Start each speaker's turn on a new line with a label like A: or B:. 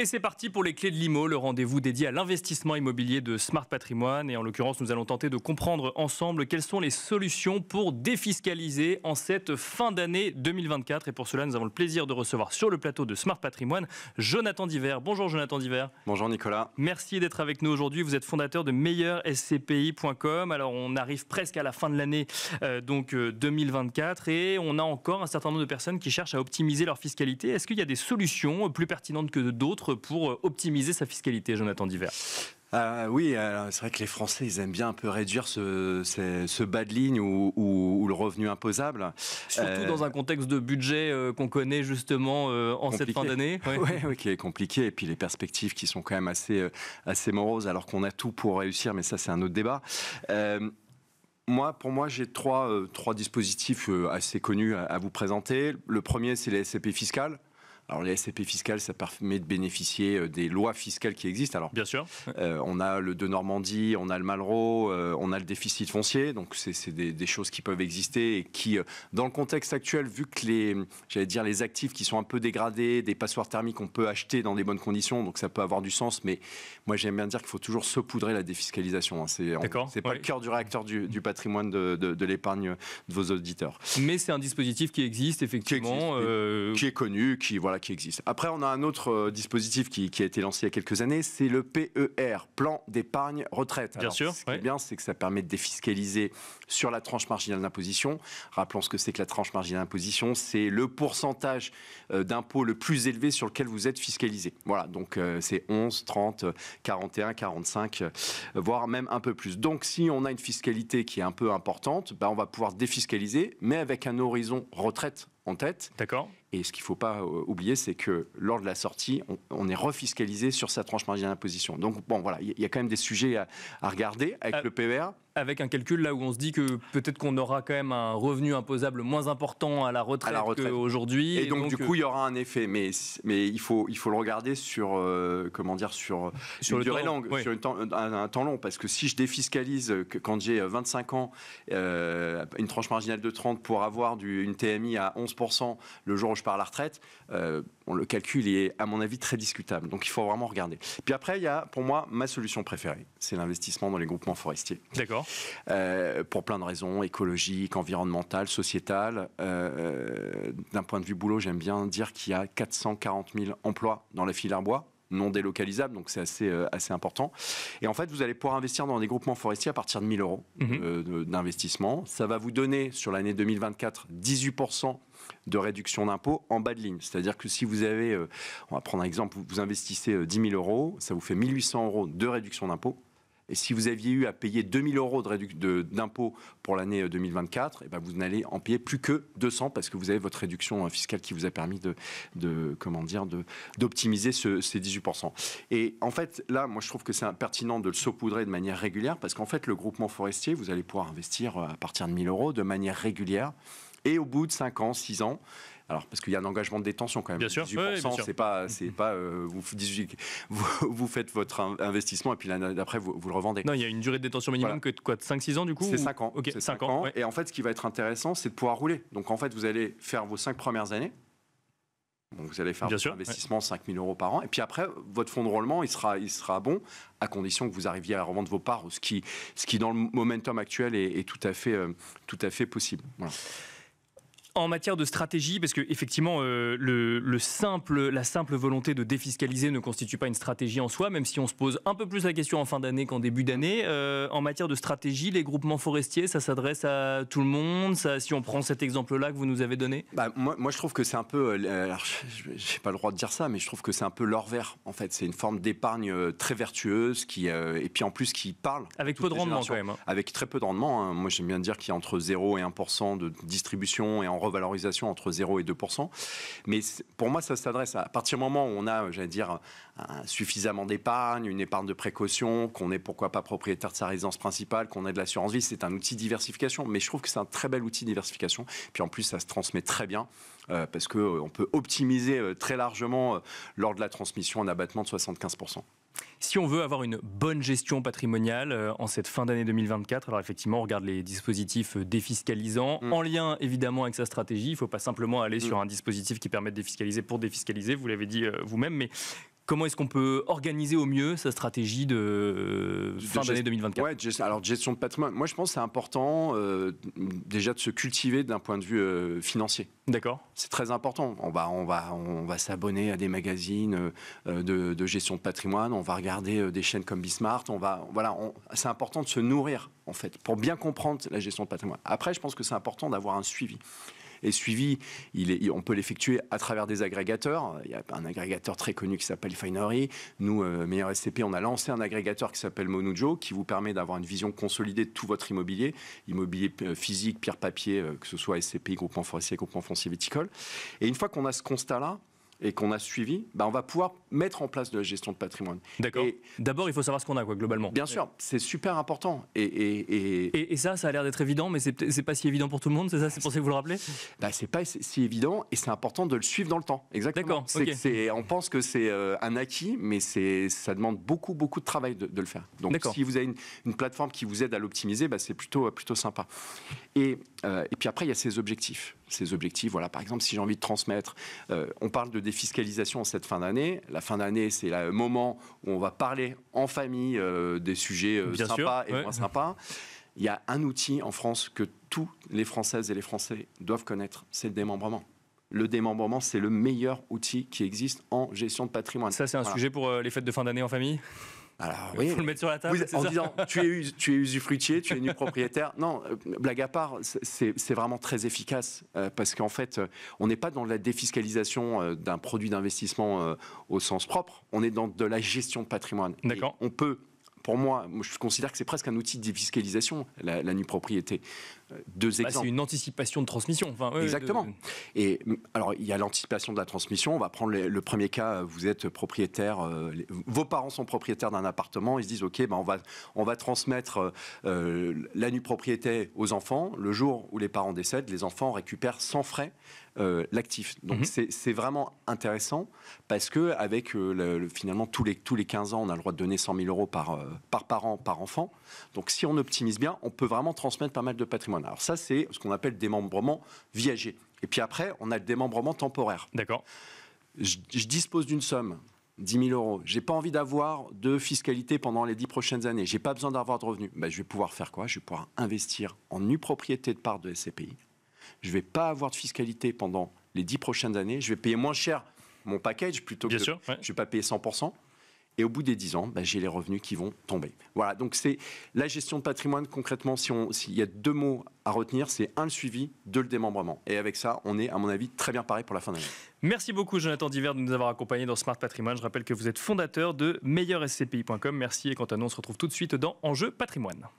A: Et c'est parti pour les clés de l'IMO, le rendez-vous dédié à l'investissement immobilier de Smart Patrimoine. Et en l'occurrence, nous allons tenter de comprendre ensemble quelles sont les solutions pour défiscaliser en cette fin d'année 2024. Et pour cela, nous avons le plaisir de recevoir sur le plateau de Smart Patrimoine Jonathan Diver. Bonjour Jonathan
B: Diver. Bonjour Nicolas.
A: Merci d'être avec nous aujourd'hui. Vous êtes fondateur de meilleurscpi.com. Alors on arrive presque à la fin de l'année euh, donc 2024 euh, et on a encore un certain nombre de personnes qui cherchent à optimiser leur fiscalité. Est-ce qu'il y a des solutions plus pertinentes que d'autres pour euh, optimiser sa fiscalité, Jonathan Diver
B: euh, oui, c'est vrai que les Français, ils aiment bien un peu réduire ce, bas de ligne ou, le revenu imposable. Surtout euh, dans
A: un contexte de budget qu'on connaît justement en cette fin d'année. Oui,
B: qui est compliqué. Et puis les perspectives qui sont quand même assez, moroses, alors qu'on a tout pour réussir, mais ça, c'est un autre débat. Moi, pour moi, j'ai trois, dispositifs assez connus à, à vous présenter. Le premier, c'est les SCP fiscales alors, les SCP fiscales, ça permet de bénéficier euh, des lois fiscales qui existent. Alors, bien sûr. Euh, on a le de Normandie, on a le Malraux, euh, on a le déficit foncier. Donc, c'est des, choses qui peuvent exister et qui, dans le contexte actuel, vu que les, j'allais dire, les actifs qui sont un peu dégradés, des passoires thermiques, on peut acheter dans des bonnes conditions. Donc, ça peut avoir du sens. Mais moi, j'aime bien dire qu'il faut toujours saupoudrer la défiscalisation. Hein. C'est pas le cœur du réacteur du, patrimoine de, l'épargne de vos auditeurs.
A: Mais c'est un dispositif qui existe
B: effectivement, qui, qui est connu, qui voilà existe. Après, on a un autre euh, dispositif qui, a été lancé il y a quelques années, c'est le PER, Plan d'épargne retraite. Bien sûr. Ce bien, c'est que ça permet de défiscaliser sur la tranche marginale d'imposition. Rappelons ce que c'est que la tranche marginale d'imposition, c'est le pourcentage euh, d'impôt le plus élevé sur lequel vous êtes fiscalisé. Voilà, donc euh, c'est 11, 30, 41, 45, voire même un peu plus. Donc si on a une fiscalité qui est un peu importante, ben, on va pouvoir défiscaliser, mais avec un horizon retraite en tête. D'accord. Et ce qu'il ne faut pas euh, oublier, c'est que lors de la sortie, on, est refiscalisé sur sa tranche marginale d'imposition. Donc, bon, voilà, il y, a quand même des sujets à, regarder avec euh, le PER
A: avec un calcul là où on se dit que peut-être qu'on aura quand même un revenu imposable moins important à la retraite, aujourd'hui. qu'aujourd'hui. Et, donc, du coup, il
B: y aura un effet, mais, mais il, faut, il faut le regarder sur, euh, comment dire, sur, euh, sur une durée longue, sur un, temps long, parce que si je défiscalise quand j'ai 25 euh, ans une tranche marginale de 30 pour avoir du, une TMI à 11% le jour où je pars à la retraite, le calcul est, à mon avis, très discutable. Donc il faut vraiment regarder. Puis après, il y a, pour moi, ma solution préférée, c'est l'investissement dans les groupements forestiers. D'accord. Euh, pour plein de raisons écologiques, environnementales, sociétales. Euh, d'un point de vue boulot, j'aime bien dire qu'il y a 440 000 emplois dans la filière bois non délocalisables, donc c'est assez, euh, assez important. Et en fait, vous allez pouvoir investir dans des groupements forestiers à partir de 1000 euros mhm. d'investissement. Ça va vous donner, sur l'année 2024, 18% de réduction d'impôts en bas de ligne. C'est-à-dire que si vous avez, on va prendre un exemple, vous investissez 10 000 euros, ça vous fait 1 800 euros de réduction d'impôts et si vous aviez eu à payer 2000 euros d'impôts pour l'année 2024, euh, et eh ben vous n'allez en payer plus que 200 parce que vous avez votre réduction euh, fiscale qui vous a permis de, comment dire, d'optimiser ces 18%. Et en fait, là, moi, je trouve que c'est pertinent de le saupoudrer de manière régulière parce qu'en fait, le groupement forestier, vous allez pouvoir investir euh, à partir de 1000 euros de manière régulière. Et au bout de 5 ans, 6 ans, alors, parce qu'il y a un engagement de détention quand même. Bien sûr, 18%, c'est pas, c'est pas euh, vous, vous, faites votre investissement et puis l'année d'après, vous, vous, le revendez. Non, il
A: y a une durée de détention minimum que de quoi de 5-6 ans du coup C'est 5
B: ans. 5, ans. Et en fait, ce qui va être intéressant, c'est de pouvoir rouler. Donc, en fait, vous allez faire vos 5 premières années. Donc vous allez faire Bien votre investissement ouais. 5 000 euros par an. Et puis après, votre fonds de roulement, il sera, il sera bon, à condition que vous arriviez à revendre vos parts, ce qui, ce qui dans le momentum actuel, est, tout, à fait, euh, tout à fait possible. Voilà
A: en matière de stratégie, parce que effectivement, euh, le, simple, la simple volonté de défiscaliser ne constitue pas une stratégie en soi, même si on se pose un peu plus la question en fin d'année qu'en début d'année. Euh, en matière de stratégie, les groupements forestiers, ça s'adresse à tout le monde. Ça, si on prend cet exemple-là que vous nous avez donné.
B: Bah, moi, moi, je trouve que c'est un peu. Euh, je n'ai pas le droit de dire ça, mais je trouve que c'est un peu l'or vert. En fait, c'est une forme d'épargne très vertueuse qui, et puis en plus qui parle. Avec peu de rendement quand même. Hein. Avec très peu de rendement. Hein. Moi, j'aime bien dire qu'il y a entre 0 et 1 de distribution et en revalorisation entre 0 et 2 Mais pour moi, ça s'adresse à, partir du moment où on a, j'allais dire, suffisamment d'épargne, une épargne de précaution, qu'on est pourquoi pas propriétaire de sa résidence principale, qu'on ait de l'assurance vie. C'est un outil de diversification, mais je trouve que c'est un très bel outil de diversification. Puis en plus, ça se transmet très bien euh, parce qu'on euh, peut optimiser euh, très largement lors de la transmission un abattement de 75%.
A: Si on veut avoir une bonne gestion patrimoniale euh, en cette fin d'année 2024, alors effectivement, on regarde les dispositifs euh, défiscalisants, mm. en lien évidemment avec sa stratégie. Il ne faut pas simplement aller mm. sur un dispositif qui permet de défiscaliser pour défiscaliser, vous l'avez dit euh, vous-même, mais Comment est-ce qu'on peut
B: organiser au mieux sa stratégie de, euh, fin d'année 2024 alors gestion de patrimoine. Moi, je pense que c'est important euh, déjà de se cultiver d'un point de vue euh, financier. D'accord. C'est très important. On va, on va, on va s'abonner à des magazines de, gestion de patrimoine. On va regarder des chaînes comme Bismart. On va, voilà, c'est important de se nourrir en fait pour bien comprendre la gestion de patrimoine. Après, je pense que c'est important d'avoir un suivi est suivi. Il on peut l'effectuer à travers des agrégateurs. Il y a un agrégateur très connu qui s'appelle Finery. Nous, euh, Meilleur SCP, on a lancé un agrégateur qui s'appelle Monujo, qui vous permet d'avoir une vision consolidée de tout votre immobilier, immobilier euh, physique, pierre papier, euh, que ce soit SCP, groupement forestier, groupement foncier viticole. Et une fois qu'on a ce constat-là, et qu'on a suivi, bah, on va pouvoir mettre en place de la gestion de patrimoine.
A: D'accord. D'abord, il faut savoir ce qu'on a, quoi, globalement. Bien sûr,
B: c'est super important. Et, et,
A: et... ça, ça a l'air d'être évident, mais c'est pas si évident pour tout le monde, c'est ça C'est pour ça que vous le rappelez bah, C'est pas si évident
B: et c'est important de le suivre dans le temps. Exactement. D'accord. On pense que c'est euh, un acquis, mais ça demande beaucoup, beaucoup de travail de, le faire. Donc, si vous avez une, plateforme qui vous aide à l'optimiser, bah, c'est plutôt, plutôt sympa. Et, euh, et puis après, il y a ces objectifs ces objectifs. Voilà, par exemple, si j'ai envie de transmettre, euh, on parle de défiscalisation en cette fin d'année. La fin d'année, c'est le moment où on va parler en famille euh, des sujets euh, sympas et moins sympas. Il y a un outil en France que tous les Françaises et les Français doivent connaître, c'est le démembrement le démembrement, c'est le meilleur outil qui existe en gestion de patrimoine. Ça, c'est un sujet
A: pour les fêtes de
B: fin d'année en famille alors, faut le mettre sur la table. en disant, tu es, tu es usufruitier, tu es nu propriétaire. Non, euh, blague à part, c'est vraiment très efficace euh, parce qu'en fait, euh, on n'est pas dans la défiscalisation d'un produit d'investissement au sens propre. On est dans de la gestion de patrimoine. D'accord. On peut pour moi, je considère que c'est presque un outil de défiscalisation, la, la nue propriété. Euh, deux bah, exemples. C'est une
A: anticipation de transmission. Exactement.
B: Et mm, alors, il y a l'anticipation de la transmission. On va prendre le, premier cas. Euh, vous êtes propriétaire. Euh, vos parents sont propriétaires d'un appartement. Ils se disent, ok, ben on va on va transmettre la nue propriété aux enfants. Le jour où les parents décèdent, les enfants récupèrent sans frais l'actif. Donc mhm. c'est vraiment intéressant parce que avec le, finalement tous les, tous les 15 ans, on a le droit de donner 100 000 euros par, euh, par parent, par enfant. Donc si on optimise bien, on peut vraiment transmettre pas mal de patrimoine. Alors ça, c'est ce qu'on appelle démembrement viager. Et puis après, on a le démembrement temporaire. D'accord. Je, dispose d'une somme 10 000 euros. J'ai pas envie d'avoir de fiscalité pendant les 10 prochaines années. J'ai pas besoin d'avoir de revenus. Ben, je vais pouvoir faire quoi Je vais pouvoir investir en nue propriété de part de SCPI. Je vais pas avoir de fiscalité pendant les 10 prochaines années. Je vais payer moins cher mon package plutôt Bien que sûr, je vais pas payer 100 et au bout des 10 ans, bah, j'ai les revenus qui vont tomber. Voilà, donc c'est la gestion de patrimoine concrètement, s'il y a deux mots à retenir, c'est un le suivi, deux le démembrement. Et avec ça, on est, à mon avis, très bien paré pour la fin de d'année.
A: Merci beaucoup, Jonathan Diver, de nous avoir accompagnés dans Smart Patrimoine. Je rappelle que vous êtes fondateur de meilleurscpi.com. Merci. Et quant à nous, on se retrouve tout de suite dans Enjeu Patrimoine.